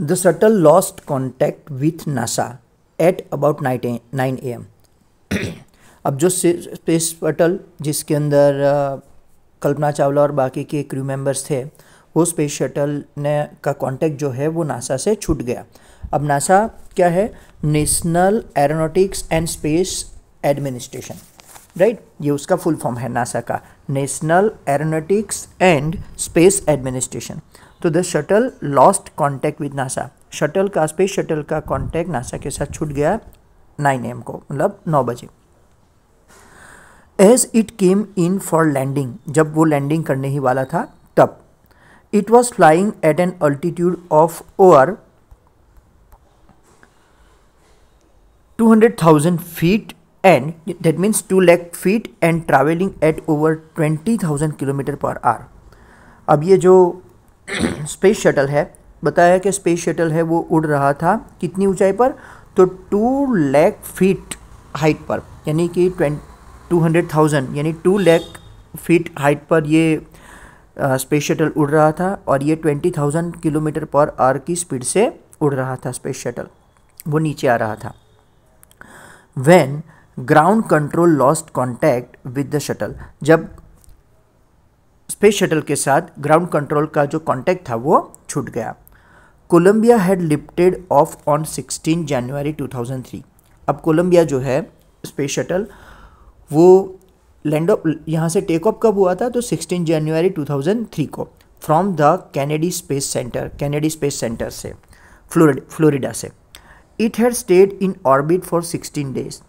The shuttle lost contact with NASA at about 9 nine A M अब जो space shuttle जिसके अंदर कल्पना चावला और बाकी के क्रू मेंबर्स थे वो स्पेस शटल ने का कांटेक्ट जो है वो नासा से छूट गया अब नासा क्या है national aeronautics and space administration right ये उसका फुल फॉर्म है नासा का national aeronautics and space administration तो the shuttle lost contact with NASA shuttle का स्पेस शटल का कॉन्टैक्ट नासा के साथ छूट गया नाइन एम को मतलब नौ बजे as it came in for landing जब वो लैंडिंग करने ही वाला था तब it was flying at an altitude of over thousand feet and that means two lakh feet and travelling at over twenty thousand kilometre per hour अब ये जो स्पेस शटल है बताया कि स्पेस शटल है वो उड़ रहा था कितनी ऊंचाई पर तो टू लैक फीट हाइट पर यानी कि टू हंड्रेड थाउजेंड यानी टू लैक फीट हाइट पर ये स्पेस शटल उड़ रहा था और ये twenty thousand kilometre per hour की स्पीड से उड़ रहा था स्पेस शटल वो नीचे आ रहा था when ground control lost contact with the shuttle जब स्पेस शटल के साथ ग्राउंड कंट्रोल का जो कॉन्टैक्ट था वो छूट गया Columbia had lifted off on 16 जनवरी 2003 अब कोलंबिया जो है स्पेस शटल वो लैंड ऑफ यहाँ से टेक ऑफ कब हुआ था तो 16 जनवरी 2003 को from the Kennedy space centre Kennedy space centre से फ्लोरिडा से it had stayed in orbit for 16 days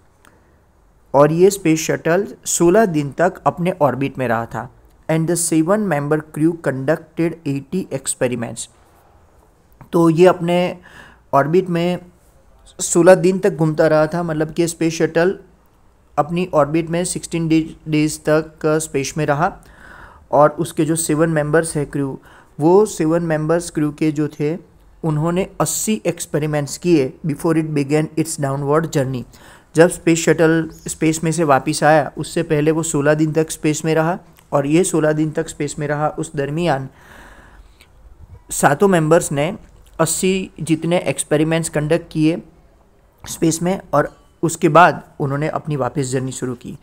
और ये स्पेस शटल 16 दिन तक अपने ऑर्बिट में रहा था and the seven member crew conducted 80 experiments तो ये अपने ऑर्बिट में 16 दिन तक घूमता रहा था मतलब कि स्पेस शटल अपनी ऑर्बिट में 16 डेज तक स्पेस में रहा और उसके जो सेवन मेंबर्स है क्रू वो सेवन मेंबर्स क्रू के जो थे उन्होंने 80 एक्सपेरिमेंट्स किए before it began its downward journey जब स्पेस शटल स्पेस में से वापस आया उससे पहले वो सोलह दिन तक स्पेस में रहा और ये सोलह दिन तक स्पेस में रहा उस दरमियान सातों मेंबर्स ने अस्सी जितने एक्सपेरिमेंट्स कंडक्ट किए स्पेस में और उसके बाद उन्होंने अपनी वापस जर्नी शुरू की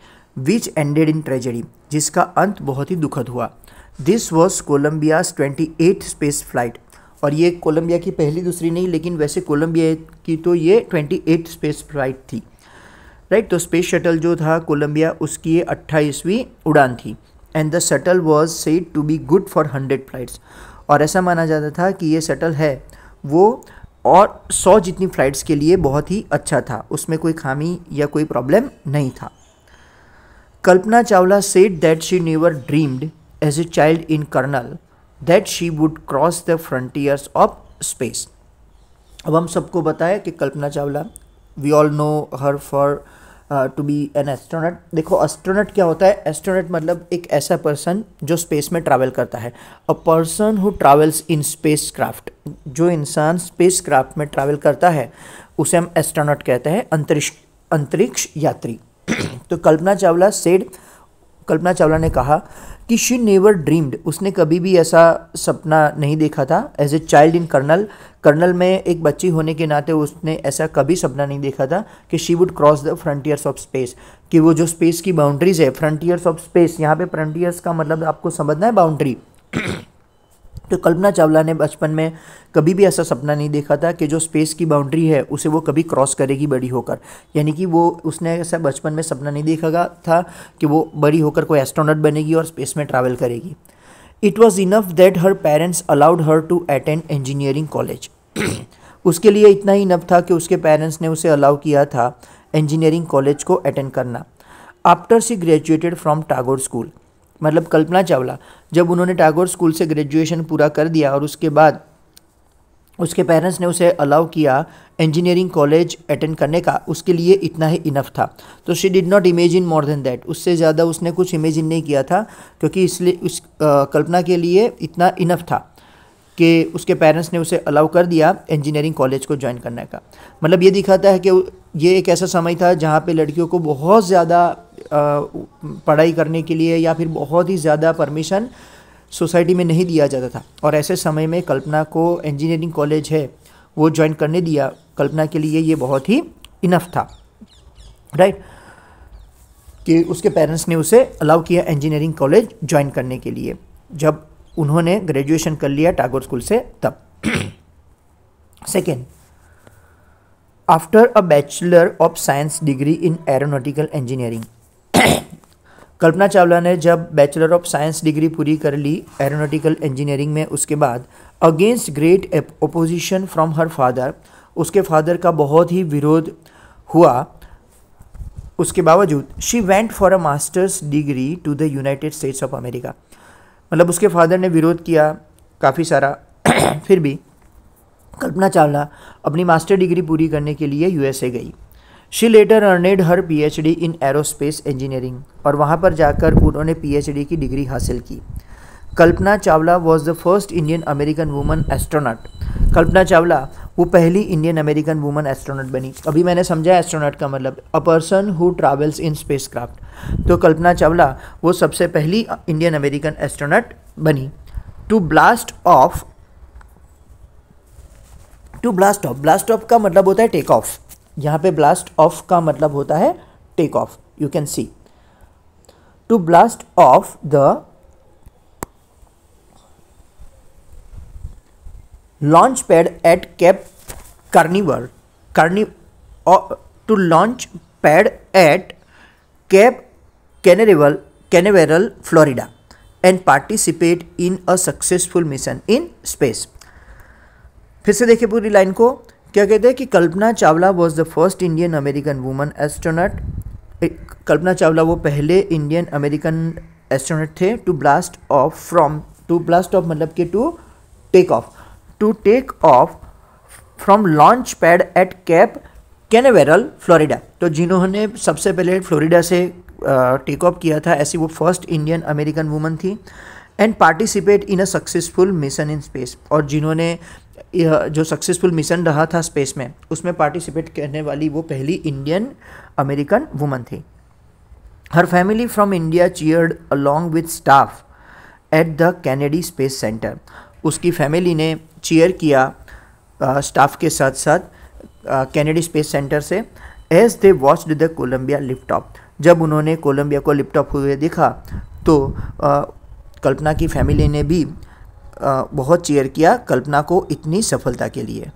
विच एंडेड इन ट्रेजेडी जिसका अंत बहुत ही दुखद हुआ this was Columbia's twenty eight space flight और ये कोलंबिया की पहली दूसरी नहीं लेकिन वैसे कोलंबिया की तो ये ट्वेंटी एट स्पेस फ्लाइट थी राइट तो स्पेस शटल जो था कोलंबिया उसकी ये अट्ठाईसवीं उड़ान थी and the shuttle was said to be good for hundred flights और ऐसा माना जाता था कि ये शटल है वो और सौ जितनी फ्लाइट्स के लिए बहुत ही अच्छा था उसमें कोई खामी या कोई प्रॉब्लम नहीं था Kalpana Chawla said that she never dreamed as a child in Karnal that she would cross the frontiers of space अब हम सबको बताया कि Kalpana Chawla we all know her for to be an astronaut देखो एस्ट्रोनट क्या होता है एस्ट्रोनट मतलब एक ऐसा पर्सन जो स्पेस में ट्रैवल करता है a person who travels in spacecraft जो इंसान स्पेस क्राफ्ट में ट्रैवल करता है उसे हम एस्ट्रोनट कहते हैं अंतरिक्ष अंतरिक्ष यात्री तो कल्पना चावला सेड कल्पना चावला ने कहा कि शी नेवर ड्रीम्ड उसने कभी भी ऐसा सपना नहीं देखा था as a child in Karnal Karnal में एक बच्ची होने के नाते उसने ऐसा कभी सपना नहीं देखा था कि she would cross the frontiers of space कि वो जो स्पेस की बाउंड्रीज है फ्रंटियर्स ऑफ स्पेस यहाँ पे फ्रंटियर्स का मतलब आपको समझना है बाउंड्री तो कल्पना चावला ने बचपन में कभी भी ऐसा सपना नहीं देखा था कि जो स्पेस की बाउंड्री है उसे वो कभी क्रॉस करेगी बड़ी होकर यानी कि वो उसने ऐसा बचपन में सपना नहीं देखा था कि वो बड़ी होकर कोई एस्ट्रोनॉट बनेगी और स्पेस में ट्रैवल करेगी it was enough that her parents allowed her to attend engineering college उसके लिए इतना ही इनफ था कि उसके पेरेंट्स ने उसे अलाउ किया था इंजीनियरिंग कॉलेज को अटेंड करना after she graduated from Tagore school मतलब कल्पना चावला जब उन्होंने टैगोर स्कूल से ग्रेजुएशन पूरा कर दिया और उसके बाद उसके पेरेंट्स ने उसे अलाउ किया इंजीनियरिंग कॉलेज अटेंड करने का उसके लिए इतना ही इनफ था तो she did not imagine more than that उससे ज़्यादा उसने कुछ इमेजिन नहीं किया था क्योंकि इसलिए उस आ, कल्पना के लिए इतना इनफ था कि उसके पेरेंट्स ने उसे अलाउ कर दिया इंजीनियरिंग कॉलेज को ज्वाइन करने का मतलब ये दिखाता है कि ये एक ऐसा समय था जहाँ पे लड़कियों को बहुत ज़्यादा पढ़ाई करने के लिए या फिर बहुत ही ज़्यादा परमिशन सोसाइटी में नहीं दिया जाता था और ऐसे समय में कल्पना को इंजीनियरिंग कॉलेज है वो ज्वाइन करने दिया कल्पना के लिए ये बहुत ही इनफ था राइट कि उसके पेरेंट्स ने उसे अलाउ किया इंजीनियरिंग कॉलेज ज्वाइन करने के लिए जब उन्होंने ग्रेजुएशन कर लिया टागोर स्कूल से तब second after a bachelor of science degree in aeronautical engineering Kalpana Chawla ने जब बैचलर ऑफ साइंस डिग्री पूरी कर ली एरोनॉटिकल इंजीनियरिंग में उसके बाद against great opposition from her father उसके फादर का बहुत ही विरोध हुआ उसके बावजूद she went for a masters degree to the United States of America मतलब उसके फादर ने विरोध किया काफ़ी सारा फिर भी कल्पना चावला अपनी मास्टर डिग्री पूरी करने के लिए यूएसए गई she later earned her PhD in aerospace engineering और वहाँ पर जाकर उन्होंने पीएचडी की डिग्री हासिल की Kalpana Chawla was the first Indian American woman astronaut Kalpana Chawla वो पहली इंडियन अमेरिकन वुमन एस्ट्रोनॉट बनी अभी मैंने समझा एस्ट्रोनॉट का मतलब a person who travels in spacecraft तो कल्पना चावला वो सबसे पहली इंडियन अमेरिकन एस्ट्रोनॉट बनी to blast off to blast off blast off का मतलब होता है टेक ऑफ यहाँ पे ब्लास्ट ऑफ का मतलब होता है take off you can see to blast off the launch pad at Cape Canaveral कार्निव to launch pad at Cape Canaveral Canaveral Florida and participate in a successful mission in space फिर से देखिए पूरी line को क्या कहते हैं कि Kalpana Chawla was the first Indian American woman astronaut Kalpana Chawla वो पहले इंडियन अमेरिकन एस्ट्रोनट थे to blast off from to blast off मतलब के to take off to take off from launch pad at Cape Canaveral Florida तो जिन्होंने सबसे पहले फ्लोरिडा से टेक ऑफ किया था ऐसी वो फर्स्ट इंडियन अमेरिकन वुमन थी and participate in a successful mission in space और जिन्होंने जो सक्सेसफुल मिशन रहा था स्पेस में उसमें पार्टिसिपेट करने वाली वो पहली इंडियन अमेरिकन वुमन थी her family from India cheered along with staff at the Kennedy space centre उसकी फैमिली ने चेयर किया स्टाफ uh, के साथ साथ कैनेडी स्पेस सेंटर से as they watched the Columbia liftoff जब उन्होंने कोलंबिया को लिपटॉप हुए देखा तो आ, uh, कल्पना की फैमिली ने भी आ, uh, बहुत चेयर किया कल्पना को इतनी सफलता के लिए